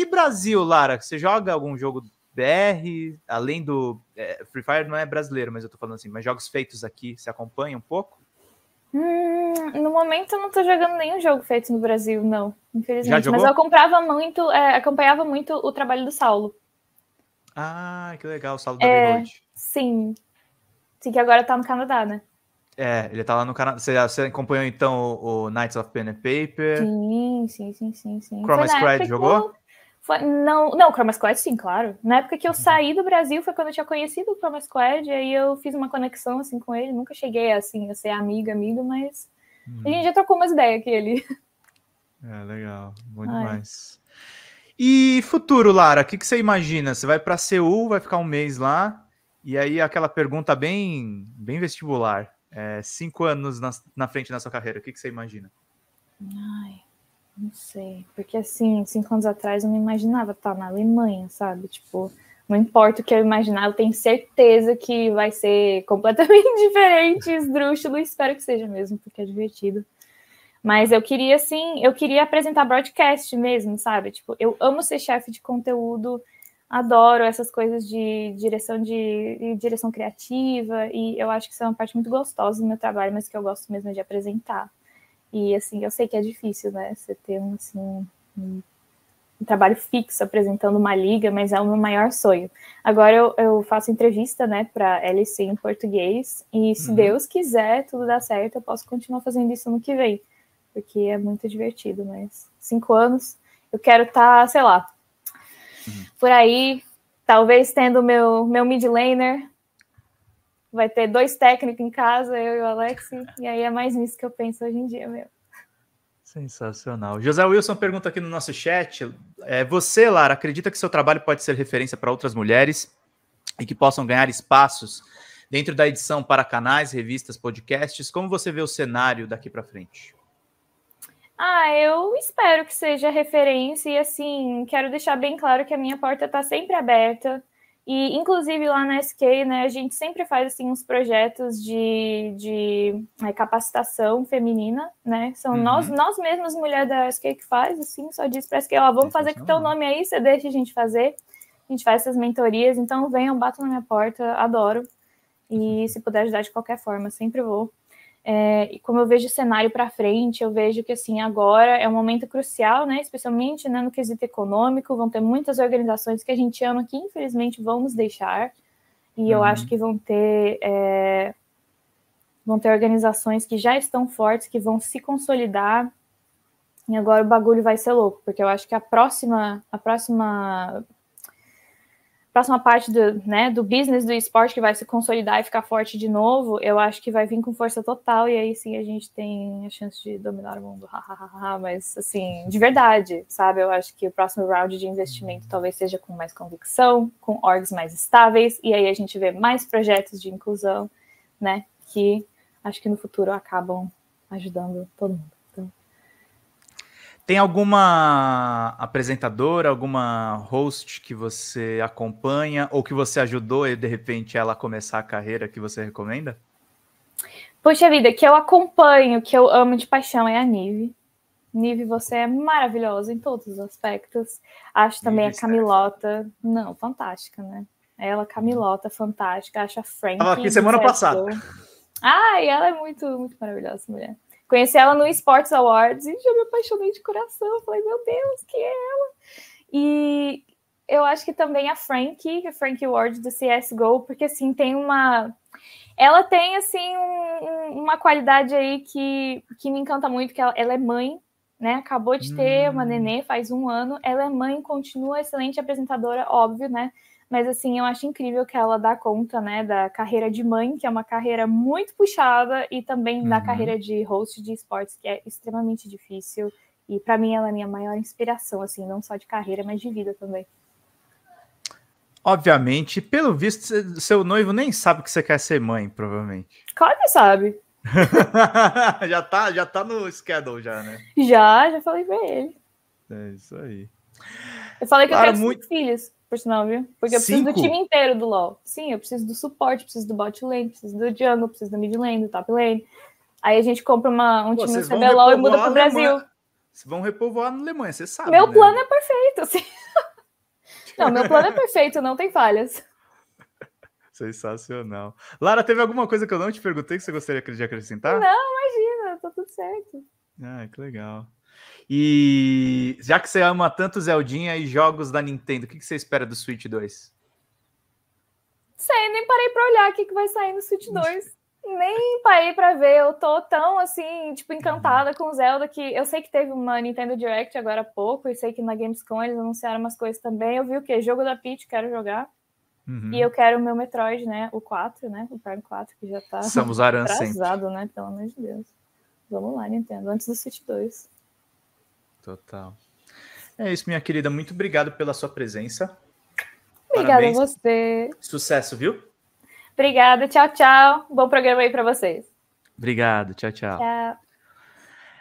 E Brasil, Lara, você joga algum jogo BR, além do. É, Free Fire não é brasileiro, mas eu tô falando assim, mas jogos feitos aqui, você acompanha um pouco? Hum, no momento eu não tô jogando nenhum jogo feito no Brasil, não, infelizmente. Mas eu comprava muito, é, acompanhava muito o trabalho do Saulo. Ah, que legal, o Saulo da é, Sim. Sim, que agora tá no Canadá, né? É, ele tá lá no Canadá. Você, você acompanhou então o, o Knights of Pen and Paper? Sim, sim, sim, sim, sim. Chroma's jogou? Não, não, Chroma Squad sim, claro. Na época que eu uhum. saí do Brasil foi quando eu tinha conhecido o Chroma Squad, aí eu fiz uma conexão assim com ele, nunca cheguei assim a ser amiga, amigo, mas hum. a uhum. gente já trocou umas ideias aqui ele. É, legal, bom Ai. demais. E futuro, Lara, o que, que você imagina? Você vai para Seul, vai ficar um mês lá, e aí aquela pergunta bem, bem vestibular. É, cinco anos na, na frente da sua carreira, o que, que você imagina? Ai. Não sei. Porque assim, cinco anos atrás eu não imaginava estar na Alemanha, sabe? Tipo, não importa o que eu imaginar, eu tenho certeza que vai ser completamente diferente, esdrúxulo, espero que seja mesmo, porque é divertido. Mas eu queria, assim, eu queria apresentar broadcast mesmo, sabe? Tipo, eu amo ser chefe de conteúdo, adoro essas coisas de direção de, de direção criativa, e eu acho que isso é uma parte muito gostosa do meu trabalho, mas que eu gosto mesmo é de apresentar. E assim, eu sei que é difícil, né? Você ter um, assim, um, trabalho fixo apresentando uma liga, mas é o meu maior sonho. Agora eu, eu faço entrevista, né, para LC em português, e se uhum. Deus quiser, tudo dá certo, eu posso continuar fazendo isso no que vem, porque é muito divertido, mas cinco anos, eu quero estar, tá, sei lá, uhum. por aí, talvez tendo meu meu mid laner vai ter dois técnicos em casa, eu e o Alex, e aí é mais nisso que eu penso hoje em dia mesmo. Sensacional. José Wilson pergunta aqui no nosso chat: é, você, Lara, acredita que seu trabalho pode ser referência para outras mulheres e que possam ganhar espaços dentro da edição para canais, revistas, podcasts? Como você vê o cenário daqui para frente? Ah, eu espero que seja referência e assim, quero deixar bem claro que a minha porta está sempre aberta e, inclusive, lá na SK, né, a gente sempre faz, assim, uns projetos de, de é, capacitação feminina, né? São uhum. nós, nós mesmas, mulher da SK, que faz, assim, só diz pra SK, ó, vamos fazer com teu nome aí, você deixa a gente fazer. A gente faz essas mentorias, então venham, batam na minha porta, adoro. E uhum. se puder ajudar de qualquer forma, sempre vou. É, e como eu vejo o cenário para frente, eu vejo que assim agora é um momento crucial, né? Especialmente né, no quesito econômico, vão ter muitas organizações que a gente ama que infelizmente vão nos deixar. E uhum. eu acho que vão ter é, vão ter organizações que já estão fortes, que vão se consolidar. E agora o bagulho vai ser louco, porque eu acho que a próxima a próxima próxima parte do, né, do business do esporte que vai se consolidar e ficar forte de novo, eu acho que vai vir com força total e aí sim a gente tem a chance de dominar o mundo. Mas assim, de verdade, sabe? Eu acho que o próximo round de investimento talvez seja com mais convicção, com orgs mais estáveis e aí a gente vê mais projetos de inclusão, né? Que acho que no futuro acabam ajudando todo mundo. Tem alguma apresentadora, alguma host que você acompanha ou que você ajudou e de repente ela começar a carreira que você recomenda? Poxa vida, que eu acompanho, que eu amo de paixão é a Nive. Nive, você é maravilhosa em todos os aspectos. Acho também Nive a Camilota, certo. não, fantástica, né? Ela, Camilota, fantástica. Acho a Frank. Tava aqui semana passada. Ai, ela é muito, muito maravilhosa, mulher. Conheci ela no Sports Awards e já me apaixonei de coração. Falei, meu Deus, que é ela? E eu acho que também a Frankie, a Frankie Ward do CSGO, porque assim, tem uma. Ela tem, assim, um, uma qualidade aí que, que me encanta muito, que ela, ela é mãe, né? Acabou de hum. ter uma hum. nenê faz um ano. Ela é mãe, continua excelente apresentadora, óbvio, né? mas assim, eu acho incrível que ela dá conta, né, da carreira de mãe, que é uma carreira muito puxada, e também uhum. da carreira de host de esportes, que é extremamente difícil. E para mim ela é a minha maior inspiração, assim, não só de carreira, mas de vida também. Obviamente, pelo visto, seu noivo nem sabe que você quer ser mãe, provavelmente. Claro que sabe. já tá, já tá no schedule já, né? Já, já falei para ele. É isso aí. Eu falei que eu quero muito... filhos por sinal, viu? Porque eu preciso Cinco. do time inteiro do LoL. Sim, eu preciso do suporte, preciso do bot lane, preciso do jungle, preciso do mid lane, do top lane. Aí a gente compra uma, um Pô, time do CBLOL e muda pro Brasil. Vocês vão repovoar na Alemanha, você sabe. Meu né? plano é perfeito, assim. Não, meu plano é perfeito, não tem falhas. Sensacional. Lara, teve alguma coisa que eu não te perguntei que você gostaria de acrescentar? Não, imagina, tá tudo certo. Ah, que legal. E já que você ama tanto Zeldinha e jogos da Nintendo, o que você espera do Switch 2? Sei, nem parei para olhar o que vai sair no Switch 2. Nem parei para ver, eu tô tão assim, tipo, encantada com Zelda que eu sei que teve uma Nintendo Direct agora há pouco, e sei que na Gamescom eles anunciaram umas coisas também. Eu vi o quê? Jogo da Peach, quero jogar. Uhum. E eu quero o meu Metroid, né? O 4, né? O Prime 4, que já tá Estamos atrasado, né? Pelo amor de Deus. Vamos lá, Nintendo, antes do Switch 2. Total. É isso, minha querida. Muito obrigado pela sua presença. Obrigada a você. Sucesso, viu? Obrigada. Tchau, tchau. Bom programa aí para vocês. Obrigado. Tchau, tchau. Tchau.